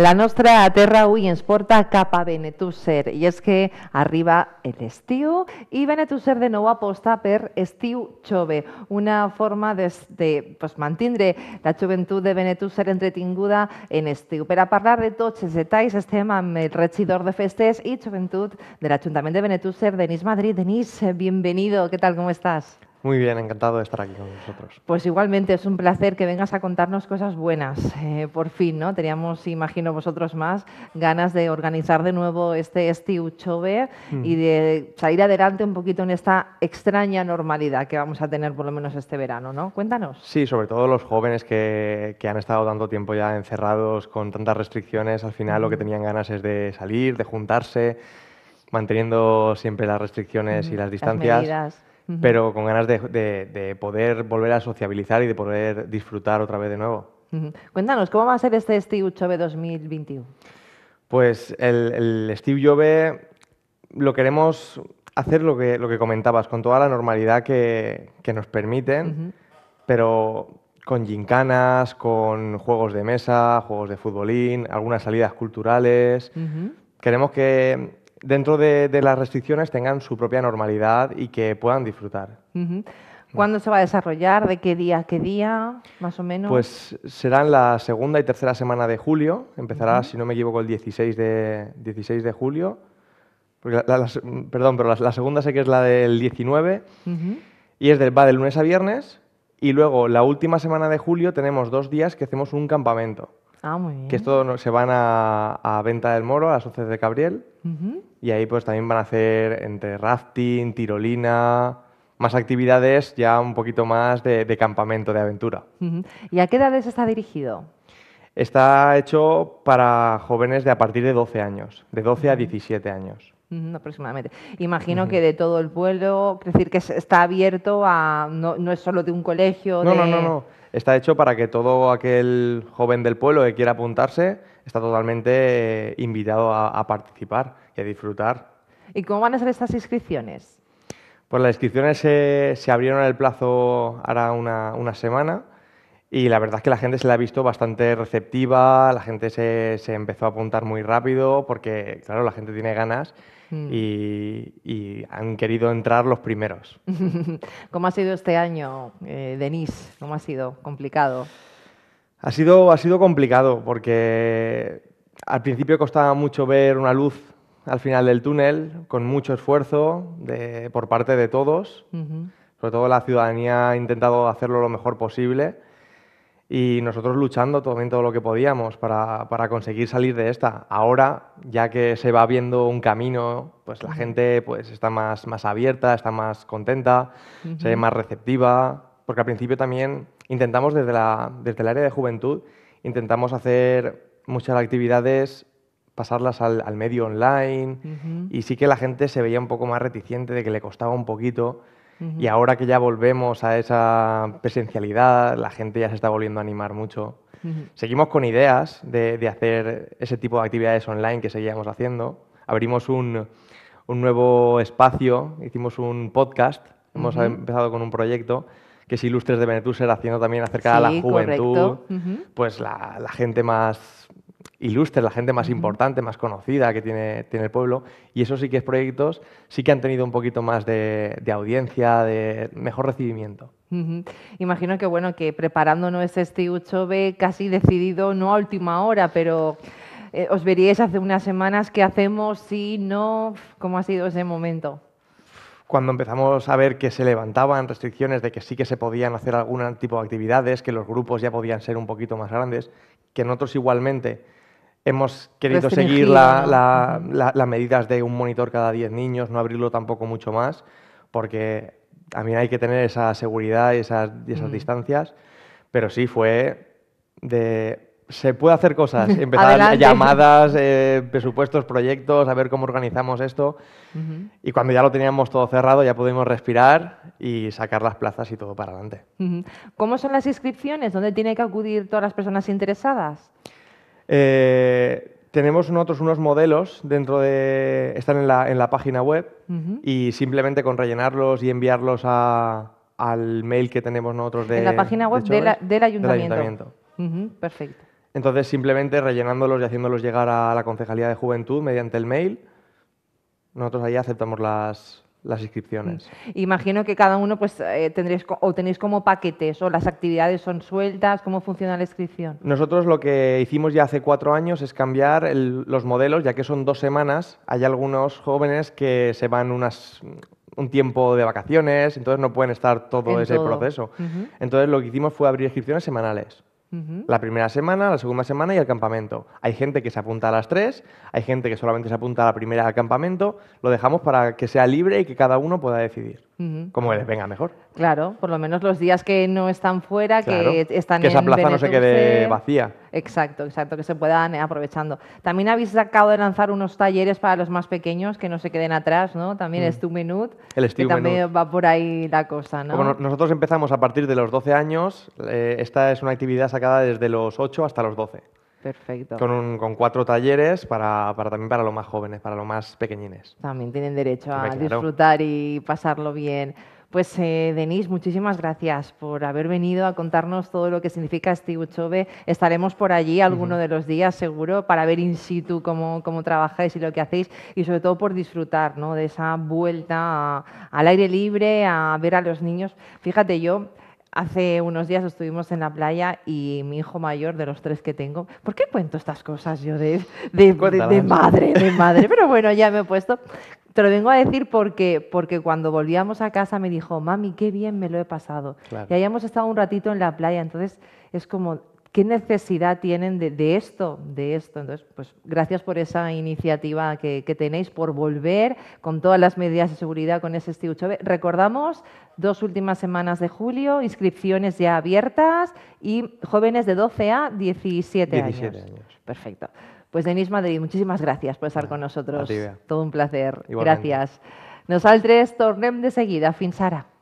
La nostra terra avui ens porta cap a Benetússer i és que arriba l'estiu i Benetússer de nou aposta per estiu jove, una forma de, de pues, mantindre la joventut de Benetússer entretinguda en estiu. Per a parlar de tots els detalls estem amb el regidor de Festes i Joventut de l'Ajuntament de Benetússer, Denis Madrid. Denis, bienvenido, què tal, com estàs? Muy bien, encantado de estar aquí con vosotros. Pues igualmente es un placer que vengas a contarnos cosas buenas, eh, por fin, ¿no? Teníamos, imagino vosotros más, ganas de organizar de nuevo este Steve Uchove mm. y de salir adelante un poquito en esta extraña normalidad que vamos a tener por lo menos este verano, ¿no? Cuéntanos. Sí, sobre todo los jóvenes que, que han estado tanto tiempo ya encerrados con tantas restricciones, al final lo que tenían ganas es de salir, de juntarse, manteniendo siempre las restricciones y las distancias. Las pero con ganas de, poder volver a sociabilizar y de poder disfrutar otra vez de nuevo. Cuéntanos, ¿cómo va a ser este Steve Jobs 2021? Pues el, Steve Jobs lo queremos hacer lo que, lo que comentabas, con toda la normalidad que, nos permiten, pero con gincanas, con juegos de mesa, juegos de futbolín, algunas salidas culturales. Queremos que dentro de, las restricciones tengan su propia normalidad y que puedan disfrutar. ¿Cuándo se va a desarrollar? ¿De qué día a qué día, más o menos? Pues serán la segunda y tercera semana de julio. Empezará, si no me equivoco, el 16 de, 16 de julio. perdón, pero la, segunda sé que es la del 19. Y es del, va del lunes a viernes. Y luego, la última semana de julio, tenemos dos días que hacemos un campamento. Ah, Que esto se van a, Venta del Moro, a las de Gabriel, Y ahí pues también van a hacer entre rafting, tirolina, más actividades ya un poquito más de, campamento, de aventura. ¿Y a qué edades está dirigido? Está hecho para jóvenes de a partir de 12 años, de 12 a 17 años. aproximadamente. Imagino que de todo el pueblo, decir, que está abierto a. No, es solo de un colegio. No, no, no, no. Está hecho para que todo aquel joven del pueblo que quiera apuntarse está totalmente eh, invitado a, participar y a disfrutar. ¿Y cómo van a ser estas inscripciones? Pues las inscripciones se, se abrieron el plazo ahora una, una, semana y la verdad es que la gente se la ha visto bastante receptiva, la gente se, se empezó a apuntar muy rápido porque, claro, la gente tiene ganas Mm. y, han querido entrar los primeros. ¿Cómo ha sido este año, eh, Denise? ¿Cómo ha sido? ¿Complicado? Ha sido, complicado porque al principio costaba mucho ver una luz al final del túnel, con mucho esfuerzo por parte de todos. Sobre todo la ciudadanía ha intentado hacerlo lo mejor posible y nosotros luchando todo lo que podíamos para, conseguir salir de esta. Ahora, ya que se va viendo un camino, pues la gente pues, está más, más abierta, está más contenta, se ve más receptiva, porque al principio también intentamos desde, la, desde el área de juventud, intentamos hacer muchas actividades pasarlas al, medio online y sí que la gente se veía un poco más reticente de que le costaba un poquito, y ahora que ya volvemos a esa presencialidad, la gente ya se está volviendo a animar mucho. Seguimos con ideas de, hacer ese tipo de actividades online que seguíamos haciendo. Abrimos un, nuevo espacio, hicimos un podcast, hemos empezado con un proyecto que es Ilustres de Benetúser, haciendo también acerca de la juventud, pues la, la gente más ...ilustre, la gente más importante, más conocida que tiene, el pueblo. Y eso sí que es proyectos, sí que han tenido un poquito más de, audiencia, de mejor recibimiento. Imagino que bueno, que preparándonos este 8B casi decidido, no a última hora, pero eh, os veríais hace unas semanas qué hacemos, si no, ¿cómo ha sido ese momento? cuando empezamos a ver que se levantaban restricciones de que sí que se podían hacer algún tipo de actividades, que los grupos ya podían ser un poquito más grandes, que nosotros igualmente hemos querido seguir las medidas de un monitor cada 10 niños, no abrirlo tampoco mucho más, porque también hay que tener esa seguridad y esas, mm. distancias. Pero sí fue de se puede hacer cosas, empezar llamadas, eh, presupuestos, proyectos, a ver cómo organizamos esto. Y cuando ya lo teníamos todo cerrado, ya pudimos respirar y sacar las plazas y todo para adelante. ¿Cómo son las inscripciones? ¿Dónde tienen que acudir todas las personas interesadas? Eh, tenemos nosotros unos modelos dentro de... están en la, página web y simplemente con rellenarlos y enviarlos al mail que tenemos nosotros de... En la página web Del ayuntamiento. perfecto. Entonces, simplemente rellenándolos y haciéndolos llegar a la Concejalía de Juventud mediante el mail, nosotros ahí aceptamos las, inscripciones. Mm. Imagino que cada uno pues eh, tendréis o tenéis como paquetes o las actividades son sueltas, ¿cómo funciona la inscripción? Nosotros lo que hicimos ya hace cuatro años es cambiar los modelos, ya que son dos semanas, hay algunos jóvenes que se van un tiempo de vacaciones, entonces no pueden estar todo ese proceso. Entonces lo que hicimos fue abrir inscripciones semanales. La primera semana, la segunda semana y el campamento. Hay gente que se apunta a las tres, hay gente que solamente se apunta a la primera al campamento. Lo dejamos para que sea libre y que cada uno pueda decidir. Como venga mejor. Claro, por lo menos los días que no están fuera, que están en Que esa plaza no se quede vacía. Exacto, exacto, que se puedan eh, aprovechando. También habéis acabado de lanzar unos talleres para los más pequeños que no se queden atrás, ¿no? También mm. es tu minuto. El que También va por ahí la cosa, ¿no? Bueno, nosotros empezamos a partir de los 12 años, eh, esta es una actividad sacada desde los 8 hasta los 12. Perfecto. Con, cuatro talleres para, también para los más jóvenes, para los más pequeñines. También tienen derecho a disfrutar y pasarlo bien. Pues eh, Denise, muchísimas gracias por haber venido a contarnos todo lo que significa este Uchove. Estaremos por allí alguno de los días seguro para ver in situ cómo, cómo, trabajáis y lo que hacéis y sobre todo por disfrutar ¿no? de esa vuelta al aire libre, a ver a los niños. Fíjate yo, Hace unos días estuvimos en la playa y mi hijo mayor, de los tres que tengo, ¿por qué cuento estas cosas yo de, madre, de madre? Pero bueno, ya me he puesto. Te lo vengo a decir porque, porque cuando volvíamos a casa me dijo, mami, qué bien me lo he pasado. Y hayamos estado un ratito en la playa, entonces es como, qué necesidad tienen de, esto, de esto. Entonces, pues gracias por esa iniciativa que, tenéis, por volver con todas las medidas de seguridad con ese Steve Recordamos, dos últimas semanas de julio, inscripciones ya abiertas y jóvenes de 12 a 17, 17 años. Perfecto. Pues Denis Madrid, muchísimas gracias por estar ah, con nosotros. Todo un placer. Gracias. Nos saltres torneo tornem de seguida. Fins ara.